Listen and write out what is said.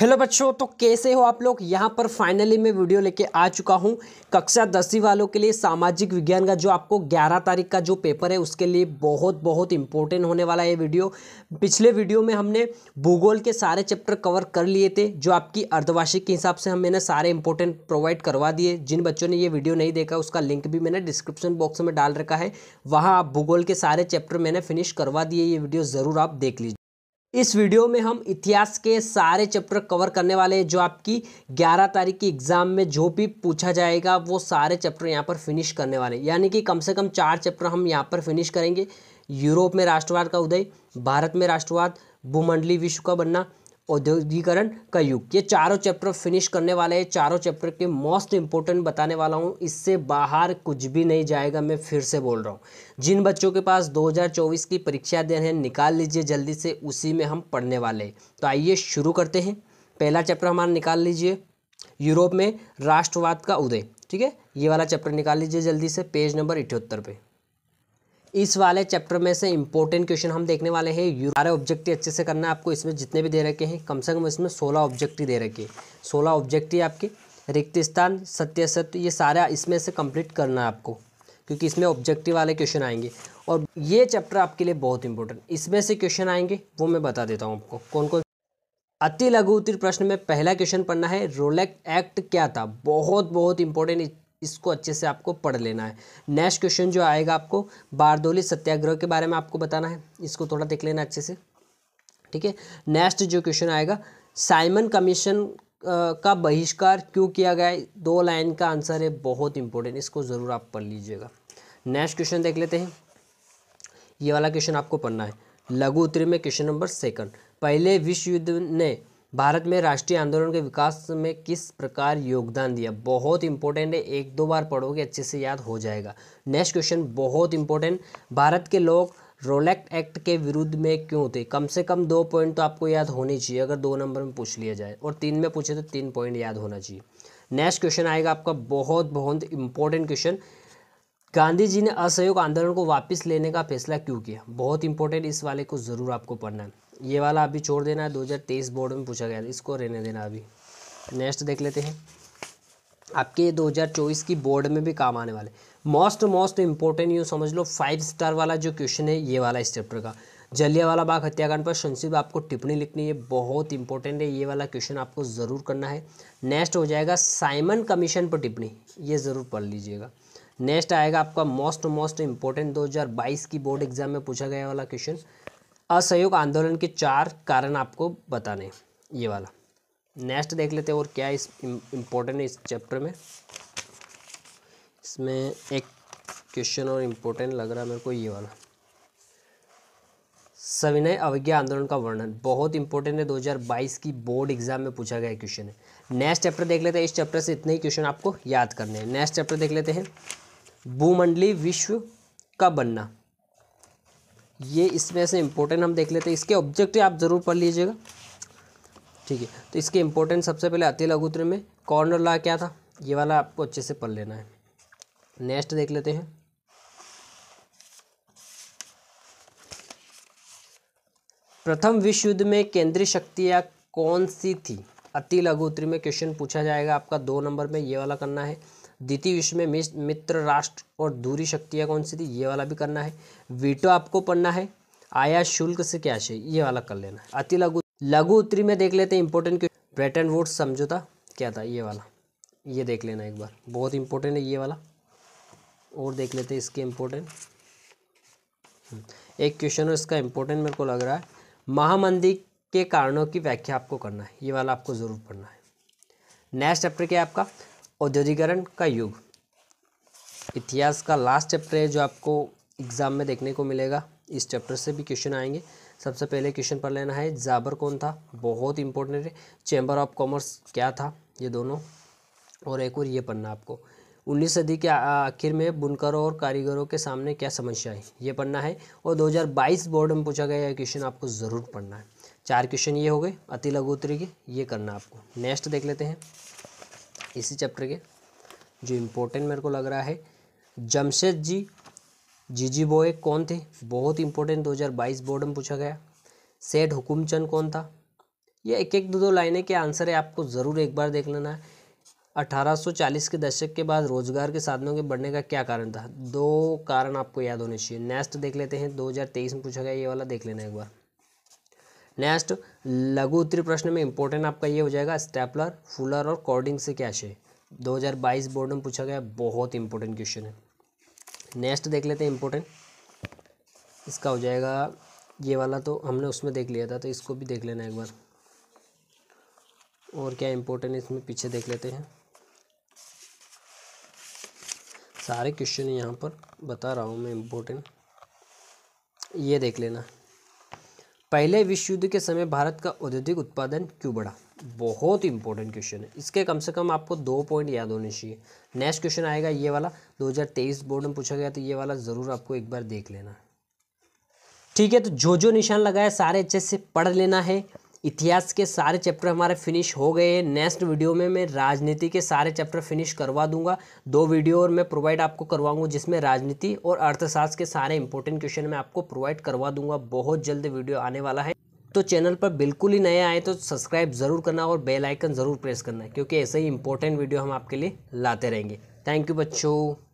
Hello बच्चों तो कैसे हो आप लोग यहाँ पर फाइनली मैं वीडियो लेके आ चुका हूँ कक्षा दसवीं वालों के लिए सामाजिक विज्ञान का जो आपको 11 तारीख का जो पेपर है उसके लिए बहुत बहुत इंपॉर्टेंट होने वाला है ये वीडियो पिछले वीडियो में हमने भूगोल के सारे चैप्टर कवर कर लिए थे जो आपकी अर्धवार्षिक के हिसाब से हम मैंने सारे इंपॉर्टेंट प्रोवाइड करवा दिए जिन बच्चों ने ये वीडियो नहीं देखा उसका लिंक भी मैंने डिस्क्रिप्शन बॉक्स में डाल रखा है वहाँ आप भूगोल के सारे चैप्टर मैंने फिनिश करवा दिए ये वीडियो ज़रूर आप देख लीजिए इस वीडियो में हम इतिहास के सारे चैप्टर कवर करने वाले हैं जो आपकी 11 तारीख की एग्ज़ाम में जो भी पूछा जाएगा वो सारे चैप्टर यहाँ पर फिनिश करने वाले हैं यानी कि कम से कम चार चैप्टर हम यहाँ पर फिनिश करेंगे यूरोप में राष्ट्रवाद का उदय भारत में राष्ट्रवाद भूमंडली विश्व का बनना औद्योगिकरण का युग ये चारों चैप्टर फिनिश करने वाले हैं चारों चैप्टर के मोस्ट इंपॉर्टेंट बताने वाला हूँ इससे बाहर कुछ भी नहीं जाएगा मैं फिर से बोल रहा हूँ जिन बच्चों के पास 2024 की परीक्षा देन है निकाल लीजिए जल्दी से उसी में हम पढ़ने वाले हैं तो आइए शुरू करते हैं पहला चैप्टर हमारा निकाल लीजिए यूरोप में राष्ट्रवाद का उदय ठीक है ये वाला चैप्टर निकाल लीजिए जल्दी से पेज नंबर इटहत्तर पे इस वाले चैप्टर में से इंपॉर्टेंट क्वेश्चन हम देखने वाले हैं यू सारे ऑब्जेक्टिव अच्छे से करना है आपको इसमें जितने भी दे रखे हैं कम से कम इसमें सोलह ऑब्जेक्टिव दे रखे हैं सोलह ऑब्जेक्टिव आपके रिक्त स्थान सत्य सत्य ये सारा इसमें से कंप्लीट करना है आपको क्योंकि इसमें ऑब्जेक्टिव वाले क्वेश्चन आएंगे और ये चैप्टर आपके लिए बहुत इंपॉर्टेंट इसमें से क्वेश्चन आएंगे वो मैं बता देता हूँ आपको कौन कौन अति लघु उत्तीर्ण प्रश्न में पहला क्वेश्चन पढ़ना है रोलेक्ट एक्ट क्या था बहुत बहुत इंपॉर्टेंट इसको अच्छे से आपको पढ़ लेना है नेक्स्ट क्वेश्चन जो आएगा आपको बारदोली सत्याग्रह के बारे में आपको बताना है इसको थोड़ा देख लेना अच्छे से ठीक है नेक्स्ट जो क्वेश्चन आएगा साइमन कमीशन का बहिष्कार क्यों किया गया दो लाइन का आंसर है बहुत इंपॉर्टेंट इसको ज़रूर आप पढ़ लीजिएगा नेक्स्ट क्वेश्चन देख लेते हैं ये वाला क्वेश्चन आपको पढ़ना है लघु उत्तरी में क्वेश्चन नंबर सेकंड पहले विश्व युद्ध ने भारत में राष्ट्रीय आंदोलन के विकास में किस प्रकार योगदान दिया बहुत इंपॉर्टेंट है एक दो बार पढ़ोगे अच्छे से याद हो जाएगा नेक्स्ट क्वेश्चन बहुत इंपॉर्टेंट भारत के लोग रोलेक्ट एक्ट के विरुद्ध में क्यों थे कम से कम दो पॉइंट तो आपको याद होने चाहिए अगर दो नंबर में पूछ लिया जाए और तीन में पूछे तो तीन पॉइंट याद होना चाहिए नेक्स्ट क्वेश्चन आएगा आपका बहुत बहुत इंपॉर्टेंट क्वेश्चन गांधी जी ने असहयोग आंदोलन को वापस लेने का फैसला क्यों किया बहुत इंपॉर्टेंट इस वाले को ज़रूर आपको पढ़ना है ये वाला अभी छोड़ देना है तेईस बोर्ड में पूछा गया था इसको रहने देना अभी नेक्स्ट देख लेते हैं आपके चौबीस की बोर्ड में भी काम आने वाले मोस्ट मोस्ट इंपॉर्टेंट यूँ समझ लो फाइव स्टार वाला जो क्वेश्चन है ये वाला इस चैप्टर का जलियावाला बाग हत्याकांड पर संक्षिप्त आपको टिप्पणी लिखनी है बहुत इंपॉर्टेंट है ये वाला क्वेश्चन आपको ज़रूर करना है नेक्स्ट हो जाएगा साइमन कमीशन पर टिप्पणी ये ज़रूर पढ़ लीजिएगा नेक्स्ट आएगा आपका मोस्ट मोस्ट इंपॉर्टेंट 2022 की बोर्ड एग्जाम में पूछा गया वाला क्वेश्चन असहयोग आंदोलन के चार कारण आपको बताने ये वाला नेक्स्ट देख लेते हैं और क्या इस इम्पोर्टेंट है इस चैप्टर में इसमें एक क्वेश्चन और इम्पोर्टेंट लग रहा है मेरे को ये वाला सविनय अवज्ञा आंदोलन का वर्णन बहुत इंपॉर्टेंट है 2022 की बोर्ड एग्जाम में पूछा गया क्वेश्चन है नेक्स्ट चैप्टर देख लेते हैं इस चैप्टर से इतने ही क्वेश्चन आपको याद करने हैं नेक्स्ट चैप्टर देख लेते हैं भूमंडली विश्व का बनना ये इसमें से इम्पोर्टेंट हम देख लेते हैं इसके ऑब्जेक्टिव आप ज़रूर पढ़ लीजिएगा ठीक है तो इसके इम्पोर्टेंट सबसे पहले अति लघुत्र में कॉर्नर लॉ क्या था ये वाला आपको अच्छे से पढ़ लेना है नेक्स्ट देख लेते हैं प्रथम विश्व युद्ध में केंद्रीय शक्तियाँ कौन सी थी अति लघु उत्तरी में क्वेश्चन पूछा जाएगा आपका दो नंबर में ये वाला करना है द्वितीय विश्व में मित्र राष्ट्र और दूरी शक्तियाँ कौन सी थी ये वाला भी करना है वीटो आपको पढ़ना है आया शुल्क से क्या चाहिए ये वाला कर लेना है अति लघु लघु उत्तरी में देख लेते हैं इंपॉर्टेंट ब्रेटन वोट समझौता क्या था ये वाला ये देख लेना एक बार बहुत इंपॉर्टेंट है ये वाला और देख लेते हैं इसके इम्पोर्टेंट हम्म। एक क्वेश्चन है इसका इम्पोर्टेंट मेरे को लग रहा है महामंदी के कारणों की व्याख्या आपको करना है ये वाला आपको ज़रूर पढ़ना है नेक्स्ट चैप्टर क्या है आपका औद्योगिकरण का युग इतिहास का लास्ट चैप्टर है जो आपको एग्ज़ाम में देखने को मिलेगा इस चैप्टर से भी क्वेश्चन आएंगे सबसे पहले क्वेश्चन पढ़ लेना है जाबर कौन था बहुत इंपॉर्टेंट है चैम्बर ऑफ कॉमर्स क्या था ये दोनों और एक और ये पढ़ना आपको उन्नीस सदी के आखिर में बुनकरों और कारीगरों के सामने क्या समस्या है ये पढ़ना है और 2022 बोर्ड में पूछा गया क्वेश्चन आपको ज़रूर पढ़ना है चार क्वेश्चन ये हो गए अति लघु के ये करना आपको नेक्स्ट देख लेते हैं इसी चैप्टर के जो इम्पोर्टेंट मेरे को लग रहा है जमशेद जी जीजी बोए कौन थे बहुत इंपॉर्टेंट 2022 बोर्ड में पूछा गया सेठ हुकुमचंद कौन था ये एक एक दो दो लाइनें के आंसर है आपको ज़रूर एक बार देख लेना है 1840 के दशक के बाद रोजगार के साधनों के बढ़ने का क्या कारण था दो कारण आपको याद होने चाहिए नेक्स्ट देख लेते हैं 2023 में पूछा गया ये वाला देख लेना एक बार नेक्स्ट लघु उत्तरी प्रश्न में इंपॉर्टेंट आपका ये हो जाएगा स्टेपलर फुलर और कॉर्डिंग से क्या है 2022 बोर्ड में पूछा गया बहुत इंपॉर्टेंट क्वेश्चन है नेक्स्ट देख लेते हैं इंपॉर्टेंट इसका हो जाएगा ये वाला तो हमने उसमें देख लिया था तो इसको भी देख लेना एक बार और क्या इंपॉर्टेंट इसमें पीछे देख लेते हैं सारे क्वेश्चन यहाँ पर बता रहा हूँ मैं इम्पोर्टेंट ये देख लेना पहले विश्व युद्ध के समय भारत का औद्योगिक उत्पादन क्यों बढ़ा बहुत इंपॉर्टेंट क्वेश्चन है इसके कम से कम आपको दो पॉइंट याद होने चाहिए नेक्स्ट क्वेश्चन आएगा ये वाला 2023 बोर्ड में पूछा गया तो ये वाला ज़रूर आपको एक बार देख लेना ठीक है तो जो जो निशान लगाया सारे अच्छे से पढ़ लेना है इतिहास के सारे चैप्टर हमारे फिनिश हो गए हैं नेक्स्ट वीडियो में मैं राजनीति के सारे चैप्टर फिनिश करवा दूंगा दो वीडियो और मैं प्रोवाइड आपको करवाऊंगा जिसमें राजनीति और अर्थशास्त्र के सारे इंपॉर्टेंट क्वेश्चन मैं आपको प्रोवाइड करवा दूंगा बहुत जल्द वीडियो आने वाला है तो चैनल पर बिल्कुल ही नए आए तो सब्सक्राइब ज़रूर करना और बेलाइकन ज़रूर प्रेस करना क्योंकि ऐसे ही इंपॉर्टेंट वीडियो हम आपके लिए लाते रहेंगे थैंक यू बच्चों